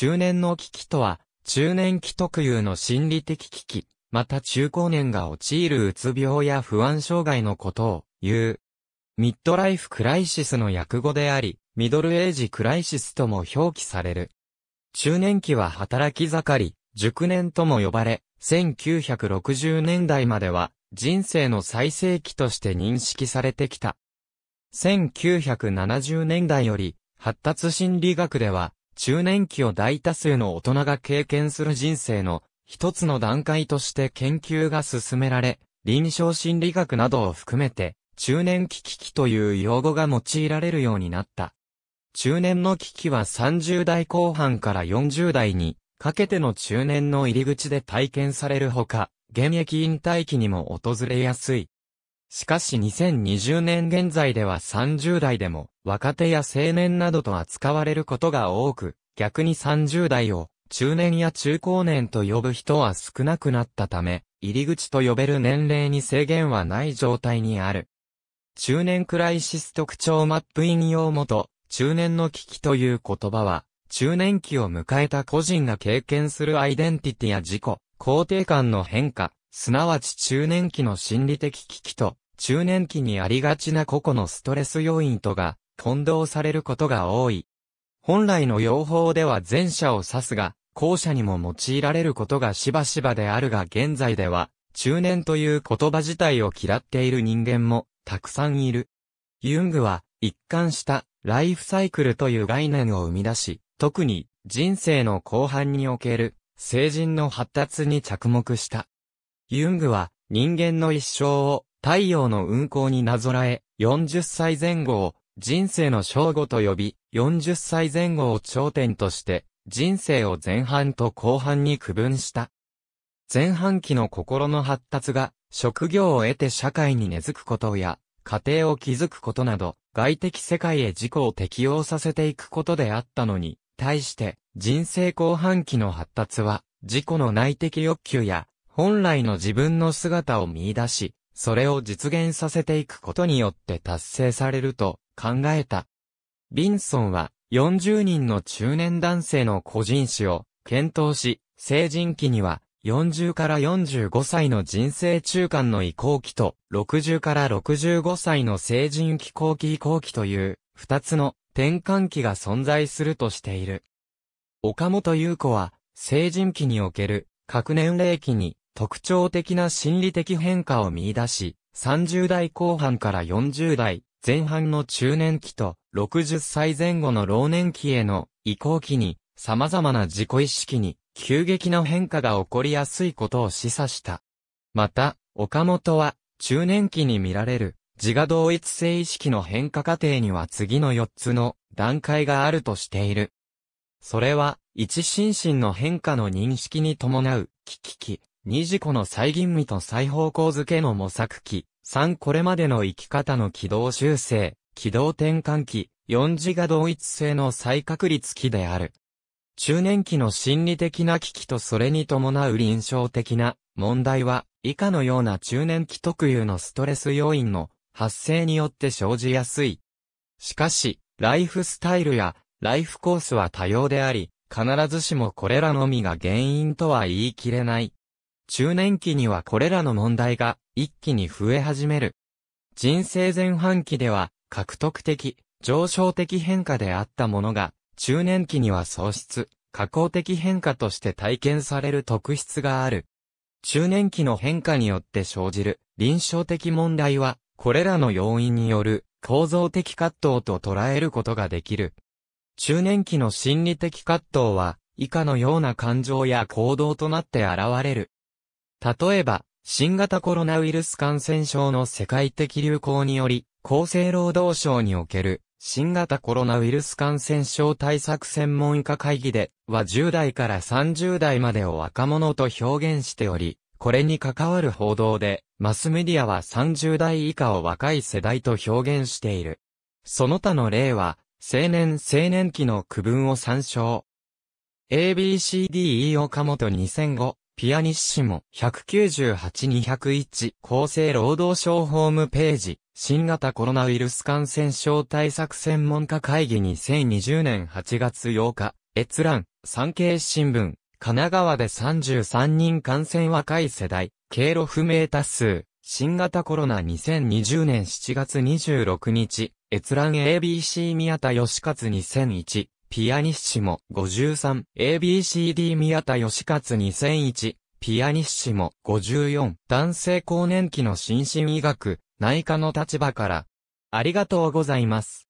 中年の危機とは、中年期特有の心理的危機、また中高年が陥るうつ病や不安障害のことを言う。ミッドライフクライシスの訳語であり、ミドルエイジクライシスとも表記される。中年期は働き盛り、熟年とも呼ばれ、1960年代までは人生の最盛期として認識されてきた。1970年代より、発達心理学では、中年期を大多数の大人が経験する人生の一つの段階として研究が進められ、臨床心理学などを含めて、中年期危機という用語が用いられるようになった。中年の危機は30代後半から40代にかけての中年の入り口で体験されるほか、現役引退期にも訪れやすい。しかし2020年現在では30代でも若手や青年などと扱われることが多く、逆に30代を中年や中高年と呼ぶ人は少なくなったため、入り口と呼べる年齢に制限はない状態にある。中年クライシス特徴マップ引用元、中年の危機という言葉は、中年期を迎えた個人が経験するアイデンティティや自己、肯定感の変化、すなわち中年期の心理的危機と、中年期にありがちな個々のストレス要因とが混同されることが多い。本来の用法では前者を指すが、後者にも用いられることがしばしばであるが現在では、中年という言葉自体を嫌っている人間もたくさんいる。ユングは一貫したライフサイクルという概念を生み出し、特に人生の後半における成人の発達に着目した。ユングは人間の一生を太陽の運行になぞらえ、40歳前後を人生の正午と呼び、40歳前後を頂点として、人生を前半と後半に区分した。前半期の心の発達が、職業を得て社会に根付くことや、家庭を築くことなど、外的世界へ自己を適用させていくことであったのに、対して、人生後半期の発達は、自己の内的欲求や、本来の自分の姿を見出し、それを実現させていくことによって達成されると考えた。ビンソンは40人の中年男性の個人誌を検討し、成人期には40から45歳の人生中間の移行期と60から65歳の成人期後期移行期という2つの転換期が存在するとしている。岡本優子は成人期における各年齢期に特徴的な心理的変化を見出し、30代後半から40代前半の中年期と60歳前後の老年期への移行期に様々な自己意識に急激な変化が起こりやすいことを示唆した。また、岡本は中年期に見られる自我同一性意識の変化過程には次の4つの段階があるとしている。それは、一心身の変化の認識に伴う、危機期、二事故の再吟味と再方向づけの模索期、3これまでの生き方の軌道修正、軌道転換期、4字が同一性の再確率期である。中年期の心理的な危機とそれに伴う臨床的な問題は、以下のような中年期特有のストレス要因の発生によって生じやすい。しかし、ライフスタイルやライフコースは多様であり、必ずしもこれらのみが原因とは言い切れない。中年期にはこれらの問題が一気に増え始める。人生前半期では、獲得的、上昇的変化であったものが、中年期には喪失、下降的変化として体験される特質がある。中年期の変化によって生じる臨床的問題は、これらの要因による構造的葛藤と捉えることができる。中年期の心理的葛藤は、以下のような感情や行動となって現れる。例えば、新型コロナウイルス感染症の世界的流行により、厚生労働省における新型コロナウイルス感染症対策専門家会議では10代から30代までを若者と表現しており、これに関わる報道で、マスメディアは30代以下を若い世代と表現している。その他の例は、青年青年期の区分を参照。ABCDE 岡本2005ピアニッシモ、198-201、厚生労働省ホームページ、新型コロナウイルス感染症対策専門家会議2020年8月8日、閲覧、産経新聞、神奈川で33人感染若い世代、経路不明多数、新型コロナ2020年7月26日、閲覧 ABC 宮田義勝2001、ピアニッシモ 53ABCD 宮田義勝2001ピアニッシモ54男性更年期の心身医学内科の立場からありがとうございます。